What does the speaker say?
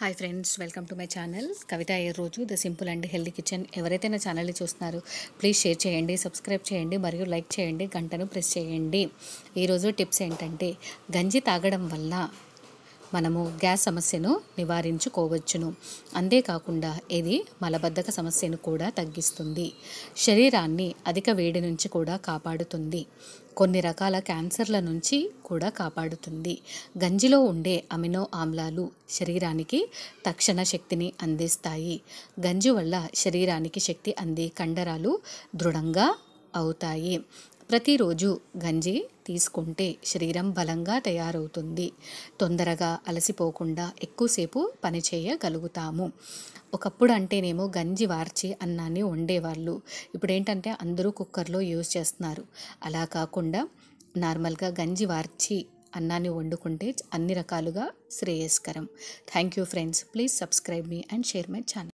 hi friends welcome to my channel Kavitha ఏ రోజు the simple and healthy kitchen ఎవరైతే నా ఛానల్ని చూస్తున్నారో ప్లీజ్ షేర్ చేయండి సబ్స్క్రైబ్ చేయండి మరియు లైక్ చేయండి గంటను ప్రెస్ చేయండి ఈరోజు టిప్స్ ఏంటంటే గంజి తాగడం వల్ల మనము గ్యాస్ సమస్యను నివారించుకోవచ్చును అంతేకాకుండా ఇది మలబద్ధక సమస్యను కూడా తగ్గిస్తుంది శరీరాన్ని అధిక వేడి నుంచి కూడా కాపాడుతుంది కొన్ని రకాల క్యాన్సర్ల నుంచి కూడా కాపాడుతుంది గంజిలో ఉండే అమినో ఆమ్లాలు శరీరానికి తక్షణ శక్తిని అందిస్తాయి గంజి వల్ల శరీరానికి శక్తి అంది కండరాలు దృఢంగా అవుతాయి ప్రతిరోజు గంజి తీసుకుంటే శరీరం బలంగా తయారవుతుంది తొందరగా అలసిపోకుండా ఎక్కువసేపు పనిచేయగలుగుతాము ఒకప్పుడు అంటేనేమో గంజి వార్చి అన్నాన్ని వండేవాళ్ళు ఇప్పుడేంటంటే అందరూ కుక్కర్లో యూజ్ చేస్తున్నారు అలా కాకుండా నార్మల్గా గంజి వార్చి అన్నాన్ని వండుకుంటే అన్ని రకాలుగా శ్రేయస్కరం thank you friends please subscribe మీ అండ్ షేర్ మై ఛానల్